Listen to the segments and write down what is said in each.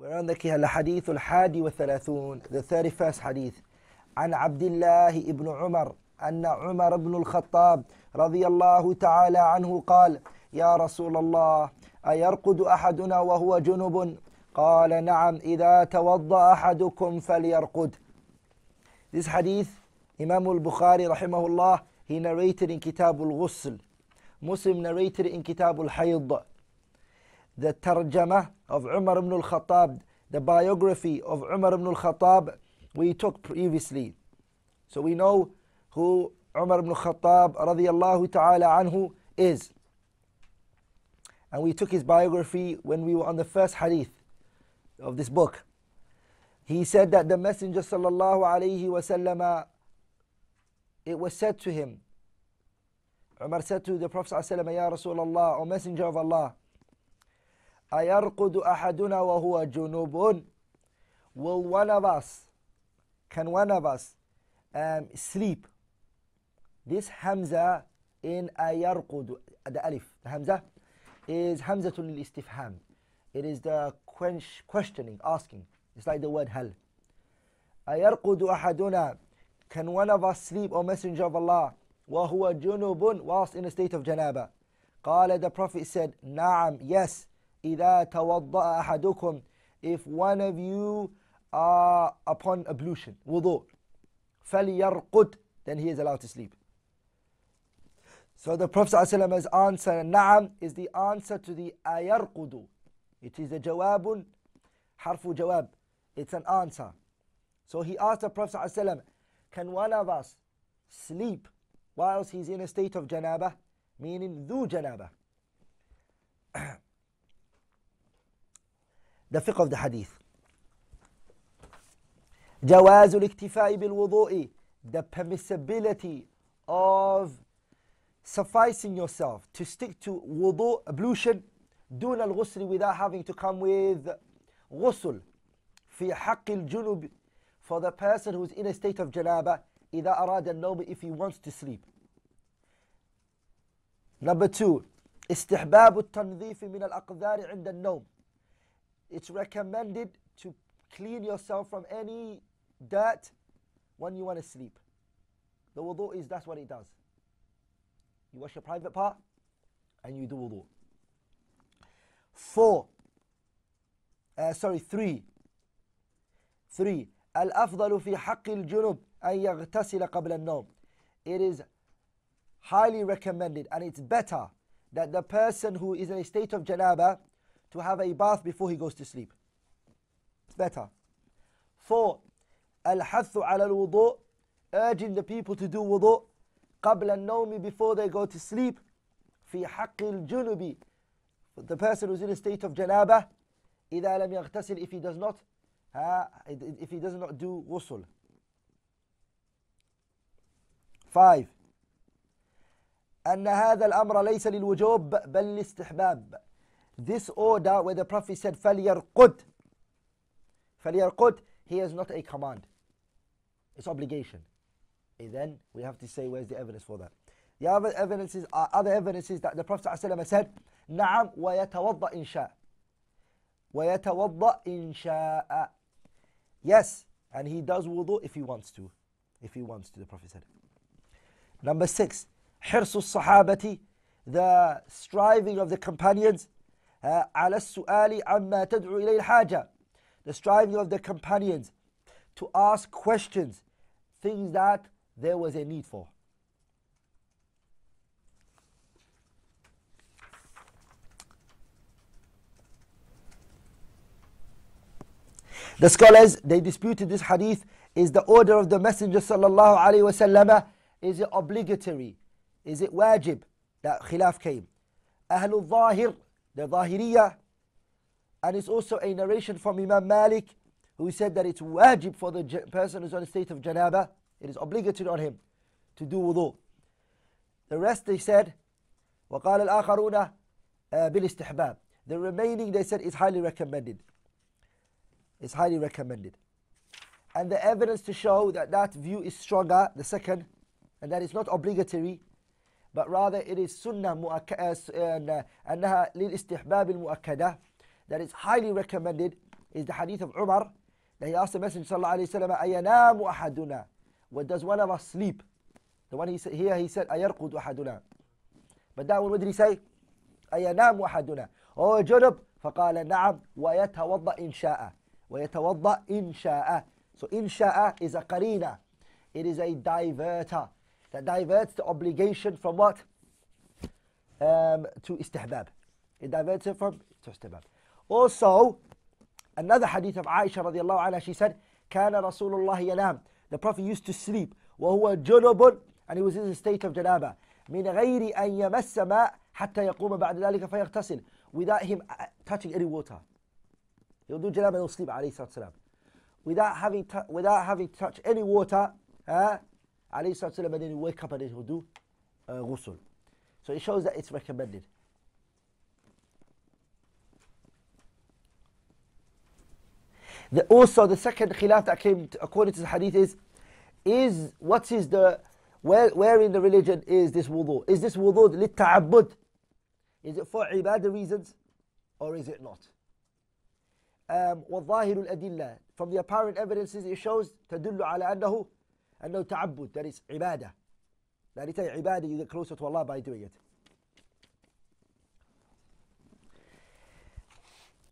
We're on the hadith al-hadi wa the 31st hadith. عن عبد الله ابن عمر أن عمر بن الخطاب رضي الله تعالى عنه قال يا رسول الله أيرقد أحدنا وهو جنب قال نعم إذا توضأ أحدكم فليرقد This hadith Imam al-Bukhari rahimahullah he narrated in Kitab al-Ghusl Muslim narrated in Kitab al-Hayd the tarjama of Umar ibn al-Khattab, the biography of Umar ibn al-Khattab we took previously. So we know who Umar ibn al-Khattab radiyallahu ta'ala anhu is. And we took his biography when we were on the first hadith of this book. He said that the Messenger sallallahu alayhi wasallam it was said to him, Umar said to the Prophet sallallahu alayhi wa sallam, Ya Rasulullah, O Messenger of Allah, أيرقد أحدنا وهو جنوب will one of us can one of us um, sleep this hamza in Ayarqud, the alif the hamza is hamza istifham. it is the quench, questioning asking it's like the word hal Ayarqud ahaduna, can one of us sleep O messenger of Allah wa huwa junubun, whilst in a state of janaba قال the prophet said na'am, yes إِذَا تَوَضَّأَ أَحَدُكُمْ If one of you are upon ablution, wudu, فَلْيَرْقُدْ Then he is allowed to sleep. So the Prophet ﷺ's answer, نعم, is the answer to the أَيَرْقُدُ It is a jawabun, harfu jawab. It's an answer. So he asked the Prophet ﷺ, can one of us sleep whilst he's in a state of janabah, meaning do janabah? ده فقه ده حديث جواز الاكتفاء بالوضوء the permissibility of sufficing yourself to stick to wudu ablution دون الغسل without having to come with غسل في حق الجنوب for the person who is in a state of جنابة إذا أراد النوم if he wants to sleep number two استحباب التنظيف من الأقذار عند النوم it's recommended to clean yourself from any dirt when you want to sleep. The wudu is that's what it does. You wash your private part and you do wudu. Four, uh, sorry, three. Three. الأفضل في حق الجنوب أن يغتسل قبل النوم. It is highly recommended and it's better that the person who is in a state of janaba to have a bath before he goes to sleep. It's better. Four, ala على الوضوء, urging the people to do wudu قبل النوم before they go to sleep. في حق الجنب the person who's in a state of janaba إذا لم يغتسل if he does not if he does not do ghusl. Five أن هذا الأمر ليس للوجوب بل لاستحباب this order where the Prophet said, فَلْيَرْقُدْ فَلْيَرْقُدْ is not a command. It's obligation. And eh, then we have to say, where's the evidence for that? The other evidences are other evidences that the Prophet ﷺ said, نَعَمْ وَيَتَوَضَّ إِنْ شَاءَ وَيَتَوَضَّ إِنْ شَاءَ Yes, and he does wudu if he wants to. If he wants to, the Prophet said. Number six, حِرْصُ الصَّحَابَةِ The striving of the companions على السؤال عما تدعو إليه الحاجة the striving of the companions to ask questions things that there was a need for The scholars, they disputed this hadith. Is the order of the Messenger sallallahu alaihi wasallam is it obligatory? Is it wajib that khilaf came? Ahlul Zahir, the Zahiriyah. And it's also a narration from Imam Malik who said that it's wajib for the person who's on a state of janaba; it is obligatory on him to do wudu. The rest they said, وقال الآخرون بالاستحباب. The remaining they said is highly recommended. It's highly recommended. And the evidence to show that that view is stronger, the second, and that it's not obligatory, but rather it is sunnah and uh, أنها للاستحباب المؤكدة that is highly recommended is the hadith of Umar that he asked the Messenger صلى الله عليه وسلم أينام أحدنا What does one of us sleep? The one he said, here he said أيرقد أحدنا But that one what did he say? أينام أحدنا Oh Junub فقال نعم ويتوضأ إن شاء ويتوضأ إن شاء So إن شاء is a qarina It is a diverter that diverts the obligation from what? Um, to istihbab. It diverts it from to istihbab. Also, another hadith of Aisha radiallahu anha, she said, كَانَ رَسُولُ اللَّهِ يَنَامُ The Prophet used to sleep. وَهُوَ جُنُبٌ And he was in a state of janaba. مِنْ غَيْرِ أَنْ يَمَسَّ مَاء حَتَّى يَقُومَ بَعْدَ ذَلِكَ فَيَغْتَسِلُ Without him uh, touching any water. He'll do janaba and he'll sleep, alayhi salatu Without having, without having touched any water, huh? Ali Sallallahu and then he wake up and he do uh, ghusl. So it shows that it's recommended. The, also, the second khilaf that came to, according to the hadith is, is what is the, where, where in the religion is this wudu? Is this wudu ta'abbud? Is it for ibadah reasons or is it not? Um, From the apparent evidences it shows تدل على أنه أنه تعبد that is عبادة that is عبادة you get closer to Allah by doing it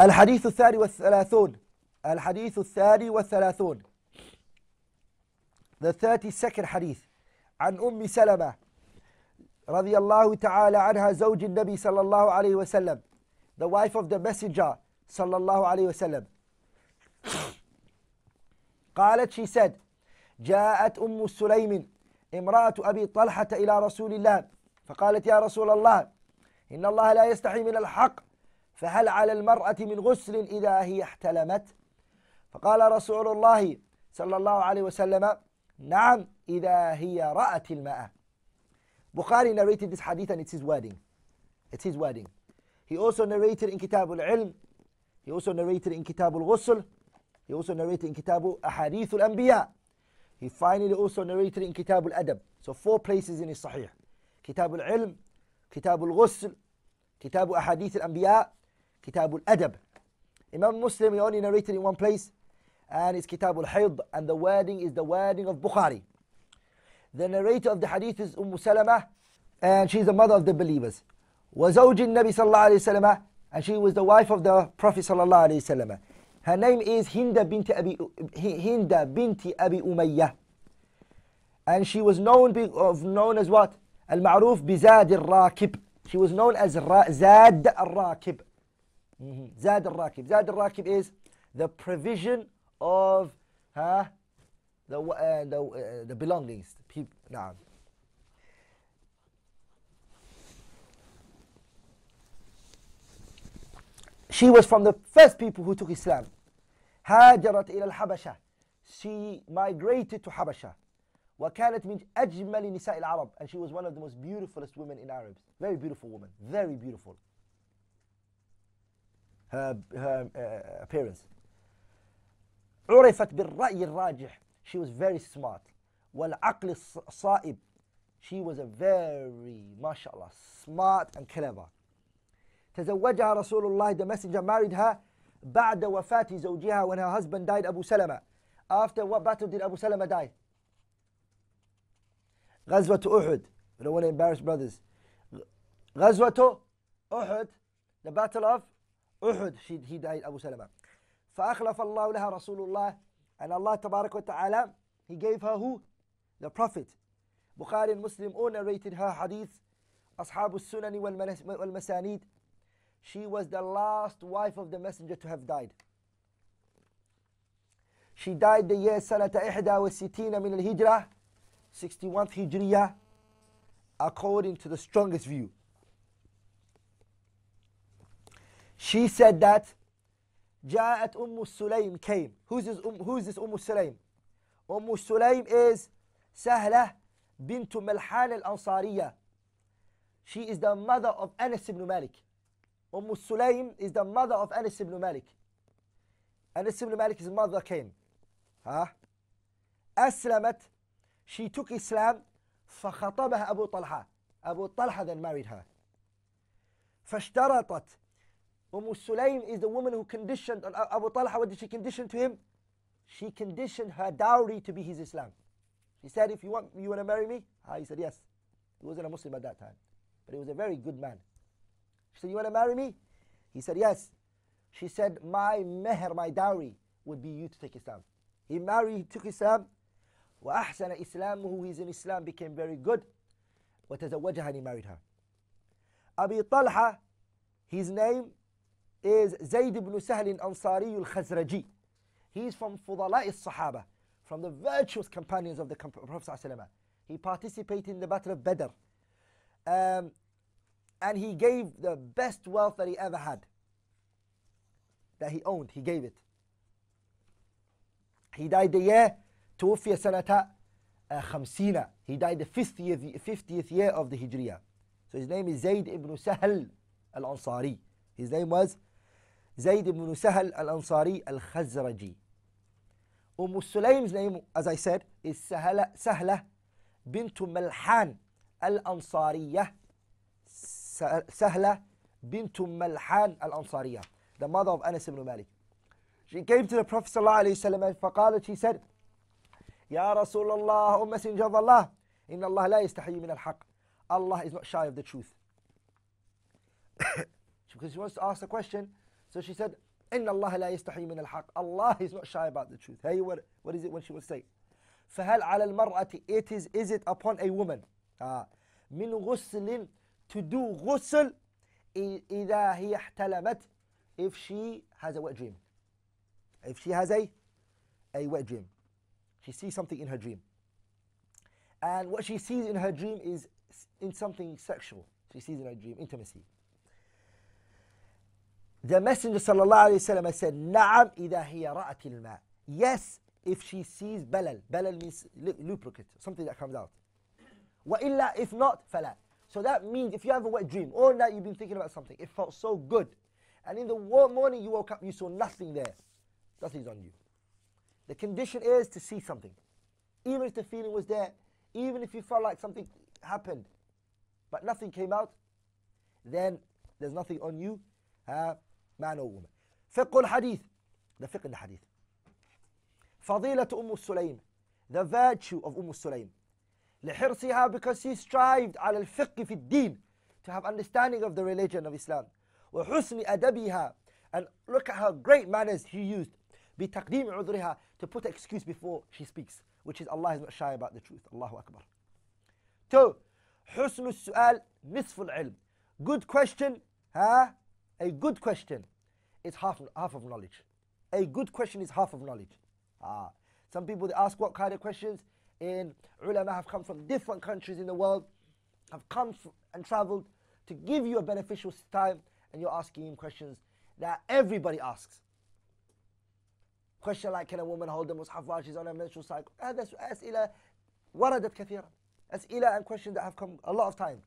الحديث الثاني والثلاثون الحديث الثاني والثلاثون the 32nd حديث عن أم سلمة رضي الله تعالى عنها زوج النبي صلى الله عليه وسلم the wife of the messenger صلى الله عليه وسلم قالت she said جاءت أم سليم امرأة أبي طلحة إلى رسول الله فقالت يا رسول الله إن الله لا يستحي من الحق فهل على المرأة من غسل إذا هي احتلمت فقال رسول الله صلى الله عليه وسلم نعم إذا هي رأت الماء بخاري narrated this hadith and it's his wedding it's his wedding he also narrated in كتاب العلم he also narrated in كتاب الغسل he also narrated in كتاب أحاديث الأنبياء He finally also narrated in Kitab al-Adab. So four places in his Sahih. Kitab al-Ilm, Kitab al-Ghusl, Kitab al-Ahadith al-Anbiya, Kitab al-Adab. Imam Muslim, he only narrated in one place, and it's Kitab al-Hayd, and the wording is the wording of Bukhari. The narrator of the hadith is Umm Salama, and she's the mother of the believers. وزوج النبي صلى الله عليه وسلم and she was the wife of the Prophet صلى الله عليه وسلم her name is Hinda binti Abi, Hinda binti Abi Umayyah. And she was known, of, known as what? Al-Ma'ruf Bizad al-Rakib. She was known as Ra Zad al-Rakib. Mm-hmm. Zad al-Rakib. Zad al-Rakib is the provision of huh, the, uh, the, uh, the belongings. The nah. She was from the first people who took Islam. هاجرت إلى الحبشة she migrated to Habasha وكانت من أجمل نساء العرب and she was one of the most beautifulest women in Arabs very beautiful woman very beautiful her, her uh, appearance عرفت بالرأي الراجح she was very smart والعقل الصائب she was a very الله smart and clever تزوجها رسول الله the messenger married her بعد وفاة زوجها when her husband died أبو سلمة after what battle did أبو سلمة die غزوة أحد we don't want to embarrass brothers غزوة أحد the battle of أحد she, he died أبو سلمة فأخلف الله لها رسول الله and Allah تبارك وتعالى he gave her who the prophet بخاري المسلم all narrated her hadith أصحاب السنن والمسانيد She was the last wife of the Messenger to have died. She died the year was إحدى min al الهجرة 61th Hijriya according to the strongest view. She said that جاءت أم السليم came. Who's this, um, who's this Umm السليم? أم is is سهلة Malhan al-Ansariya. She is the mother of Anas ibn Malik. Umm Sulaym is the mother of Anas ibn Malik. Anas ibn Malik's mother came. Huh? Aslamat, she took Islam, فخطبها أبو طلحة. أبو طلحة then married her. فاشترطت Umm Sulaym is the woman who conditioned on Abu Talha, what did she condition to him? She conditioned her dowry to be his Islam. She said, if you want, you want to marry me? Ah, he said, yes. He wasn't a Muslim at that time, but he was a very good man. She said, You want to marry me? He said, Yes. She said, My meher, my dowry, would be you to take Islam. He married, he took Islam. وأحسن إسلامه he's in Islam became very good وتزوجها and he married her Abi Talha his name is Zayd ibn Sahl Ansari al-Khazraji he's from Fudala al-Sahaba from the virtuous companions of the Prophet ﷺ. he participated in the battle of Badr um, and he gave the best wealth that he ever had, that he owned, he gave it. He died the year, توفي سنة خمسين. He died the 50th, 50th year of the Hijriya. So his name is Zayd ibn Sahal al-Ansari. His name was Zayd ibn Sahal al-Ansari al-Khazraji. Umm Sulaim's name, as I said, is Sahla, Sahla bint Malhan al-Ansariyah سهلة بنت ملحان الأنصارية the mother of Anas ibn Malik she came to the Prophet صلى الله عليه وسلم فقالت she said يا رسول الله أم messenger الله إن الله لا يستحي من الحق Allah is not shy of the truth because she wants to ask a question so she said إن الله لا يستحي من الحق Allah is not shy about the truth hey what, what is it when she will say فهل على المرأة it is is it upon a woman آه. من غسل to do ghusl if she has a wet dream. If she has a, a wet dream. She sees something in her dream. And what she sees in her dream is in something sexual. She sees in her dream intimacy. The Messenger وسلم, said, Na'am ida hiya ra'atil ma. Yes, if she sees balal. Balal means lubricant, something that comes out. وإلا if not, fala. So that means if you have a wet dream, all night you've been thinking about something, it felt so good. And in the morning you woke up, you saw nothing there. Nothing's on you. The condition is to see something. Even if the feeling was there, even if you felt like something happened, but nothing came out, then there's nothing on you, uh, man or woman. al hadith, The fiqh al the hadith. Fadilat أم sulaim, The virtue of Umm sulaim. لحرصها because she strived على الفقه في الدين to have understanding of the religion of Islam وحسن أدبها and look at her great manners she used بتقديم عذرها to put an excuse before she speaks which is Allah is not shy about the truth Allahu Akbar two حسن السؤال نصف العلم good question huh? a good question is half, half of knowledge a good question is half of knowledge ah some people they ask what kind of questions and ulama have come from different countries in the world, have come and traveled to give you a beneficial time, and you're asking him questions that everybody asks. Question like, can a woman hold the mushaf while she's on her menstrual cycle? هذا the وردت كثيرا. أسئلة and questions that have come a lot of time.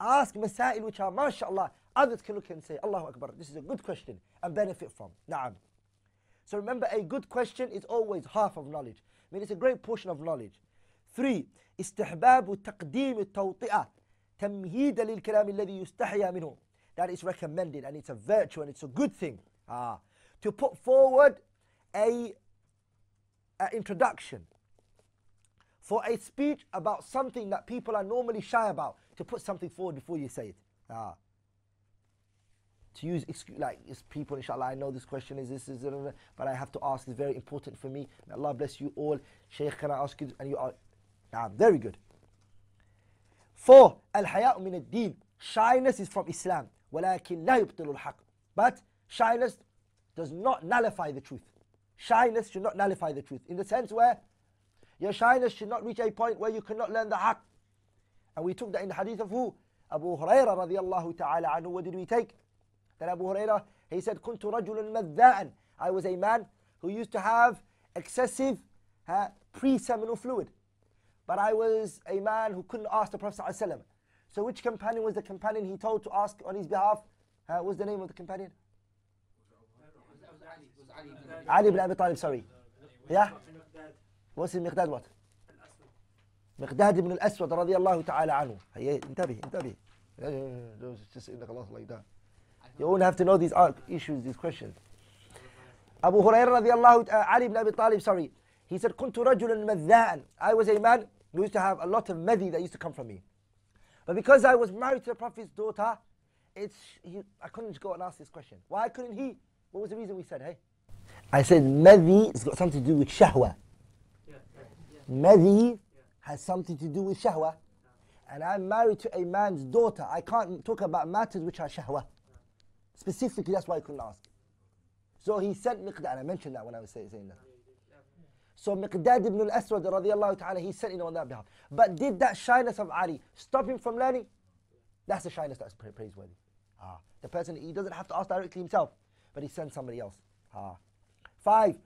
Ask masail which are, mashallah, others can look and say, Allahu Akbar, this is a good question and benefit from. Na'am. So remember, a good question is always half of knowledge. I mean, it's a great portion of knowledge. Three, استحباب تقديم التوطئة تمهيدا للكلام الذي يستحيا منه. That is recommended and it's a virtue and it's a good thing. Ah, to put forward a, a introduction for a speech about something that people are normally shy about, to put something forward before you say it. Ah. To use excuse, like people, inshallah, I know this question is this, is, but I have to ask, it's very important for me. May Allah bless you all. Shaykh, can I ask you, and you are now, very good. Four, al-haya'u min ad-din. Shyness is from Islam. ولكن لا يبطل الحق. But shyness does not nullify the truth. Shyness should not nullify the truth. In the sense where your shyness should not reach a point where you cannot learn the haqq. And we took that in the hadith of who? Abu Huraira radiallahu ta'ala anhu. What did we take? That Abu Huraira, he said, كنت رجل مذاء. I was a man who used to have excessive uh, pre-seminal fluid. But I was a man who couldn't ask the Prophet ﷺ. So which companion was the companion he told to ask on his behalf? Uh, what's the name of the companion? Ali ibn Abi Talib, sorry. Yeah? What's his Miqdad what? مقداد بن الأسود رضي الله تعالى عنه Hey, انتبه انتبه تسألك الله like you all have to know these uh, issues these questions Abu Hurairah رضي الله uh, Ali ibn Abi Talib sorry he said كنت رجلا مذاء I was a man we used to have a lot of medi that used to come from me. But because I was married to the Prophet's daughter, it's, he, I couldn't go and ask this question. Why couldn't he? What was the reason we said, hey? I said, medi has got something to do with shahwa. Yeah, yeah. Medi has something to do with shahwa. And I'm married to a man's daughter. I can't talk about matters which are shahwa. Specifically, that's why I couldn't ask. So he sent miqdad, and I mentioned that when I was saying that. So Miqdad ibn al-Aswad radiallahu ta'ala, he sent him on that behalf. But did that shyness of Ali stop him from learning? That's the shyness that's praiseworthy. Ah. The person, he doesn't have to ask directly himself, but he sends somebody else. Ah. Five,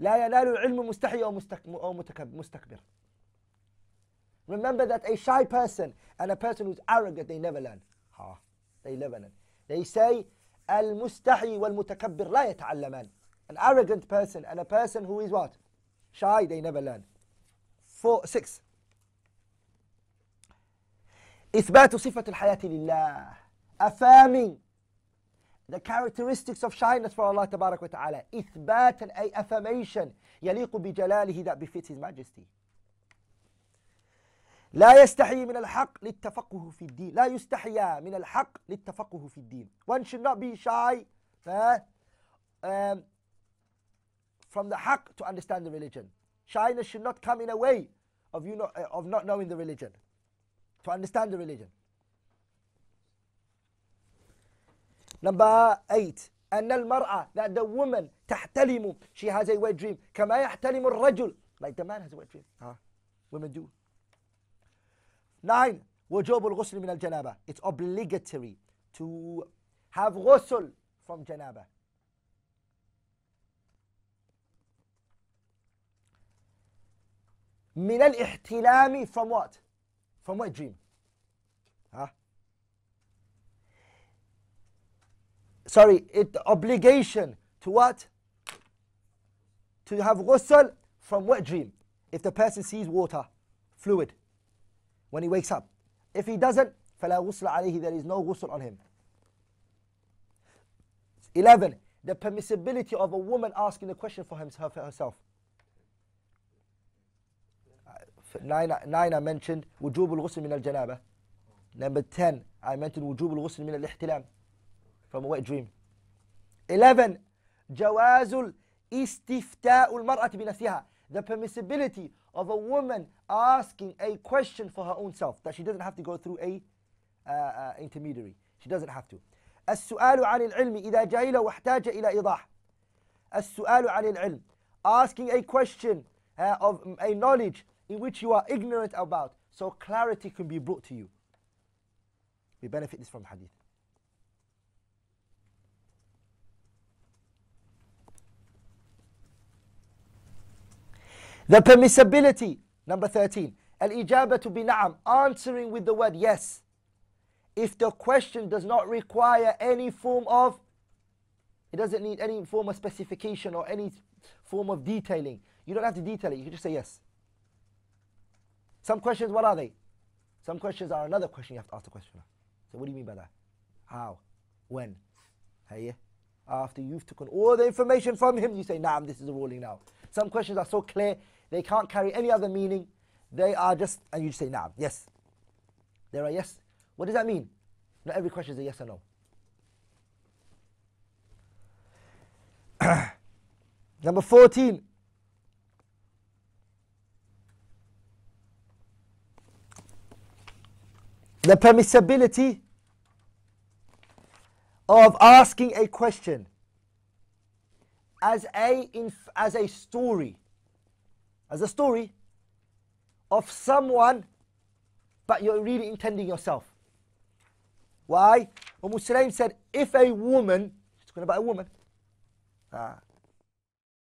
لا ينال العلم مستحي أو مستكبر. Remember that a shy person and a person who's arrogant, they never learn. Ah. They never learn. They say, المستحي والمتكبر لا يتعلمان. An arrogant person and a person who is what? shy, they never learn. Four, six. إثبات صفة الحياة لله. Affirming the characteristics of shyness for Allah تبارك وتعالى. إثبات أي affirmation يليق بجلاله that befits His Majesty. لا يستحي من الحق للتفقه في الدين لا يستحي من الحق للتفقه في الدين one should not be shy uh, um, from the haqq to understand the religion. Shyness should not come in a way of, you eh, of not knowing the religion, to understand the religion. Number eight, أن المرأة, that the woman تحتلم, she has a wet dream. كما يحتلم الرجل, like the man has a wet dream. Huh? Women do. Nine, وجوب الغسل من الجنابة. It's obligatory to have غسل from janabah. from what? From what dream? Huh? Sorry, it obligation to what? To have ghusl from what dream? If the person sees water, fluid, when he wakes up. If he doesn't, فَلَا غُسْلَ عَلَيْهِ There is no ghusl on him. 11. The permissibility of a woman asking a question for himself, herself. 9 I mentioned وجوب الغسل من الجنابة number 10 I mentioned وجوب الغسل من الاحتلام from a wet dream 11 جواز استفتاء المرأة بنفسها the permissibility of a woman asking a question for her own self that she doesn't have to go through a intermediary she doesn't have to السؤال عن العلم إذا جهل واحتاج إلى إيضاح السؤال عن العلم asking a question of a knowledge in which you are ignorant about. So clarity can be brought to you. We benefit this from hadith. The permissibility, number 13. Al-ijaba to binam, answering with the word yes. If the question does not require any form of, it doesn't need any form of specification or any form of detailing. You don't have to detail it, you can just say yes. Some questions, what are they? Some questions are another question you have to ask the questioner. So what do you mean by that? How? When? Hey, after you've taken all the information from him, you say, nah, this is the ruling now. Some questions are so clear, they can't carry any other meaning. They are just, and you say, nah, yes. There are yes. What does that mean? Not every question is a yes or no. Number 14, the permissibility of asking a question as a as a story as a story of someone but you're really intending yourself why Umm Sulaim said if a woman she's talking about a woman ah,